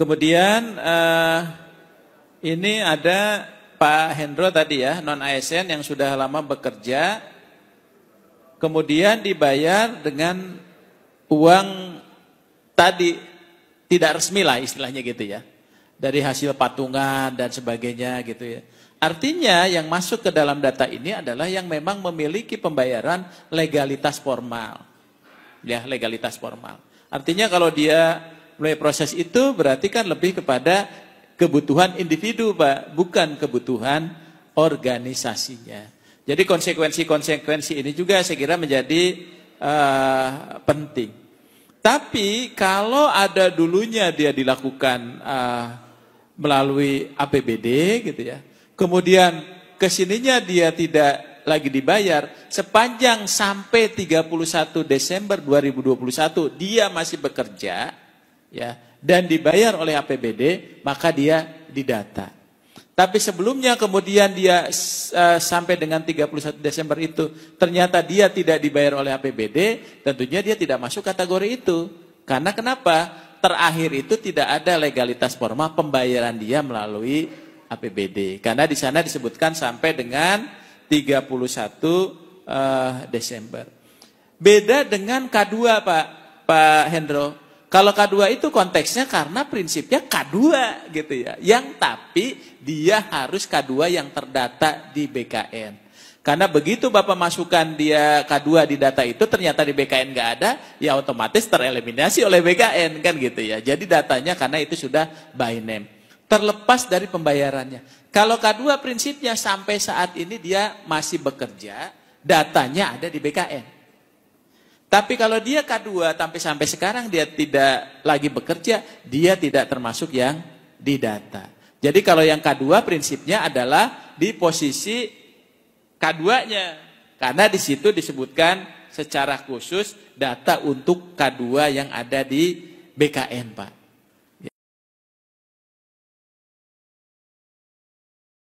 Kemudian uh, ini ada Pak Hendro tadi ya, non ASN yang sudah lama bekerja, kemudian dibayar dengan uang tadi tidak resmi lah istilahnya gitu ya, dari hasil patungan dan sebagainya gitu ya. Artinya yang masuk ke dalam data ini adalah yang memang memiliki pembayaran legalitas formal. Ya, legalitas formal. Artinya kalau dia mulai proses itu berarti kan lebih kepada kebutuhan individu, Pak, bukan kebutuhan organisasinya. Jadi konsekuensi-konsekuensi ini juga saya kira menjadi uh, penting. Tapi kalau ada dulunya dia dilakukan uh, melalui APBD gitu ya. Kemudian kesininya dia tidak lagi dibayar sepanjang sampai 31 Desember 2021 dia masih bekerja ya dan dibayar oleh APBD maka dia didata. Tapi sebelumnya kemudian dia uh, sampai dengan 31 Desember itu ternyata dia tidak dibayar oleh APBD, tentunya dia tidak masuk kategori itu. Karena kenapa? Terakhir itu tidak ada legalitas formal pembayaran dia melalui APBD. Karena di sana disebutkan sampai dengan 31 uh, eh, Desember. Beda dengan K2 Pak Pak Hendro. Kalau K2 itu konteksnya karena prinsipnya K2 gitu ya. Yang tapi dia harus K2 yang terdata di BKN. Karena begitu Bapak masukkan dia K2 di data itu ternyata di BKN nggak ada, ya otomatis tereliminasi oleh BKN kan gitu ya. Jadi datanya karena itu sudah by name. Terlepas dari pembayarannya. Kalau K2 prinsipnya sampai saat ini dia masih bekerja, datanya ada di BKN. Tapi kalau dia K2 sampai sampai sekarang dia tidak lagi bekerja, dia tidak termasuk yang didata. Jadi kalau yang K2 prinsipnya adalah di posisi K2-nya. Karena di situ disebutkan secara khusus data untuk K2 yang ada di BKN, Pak.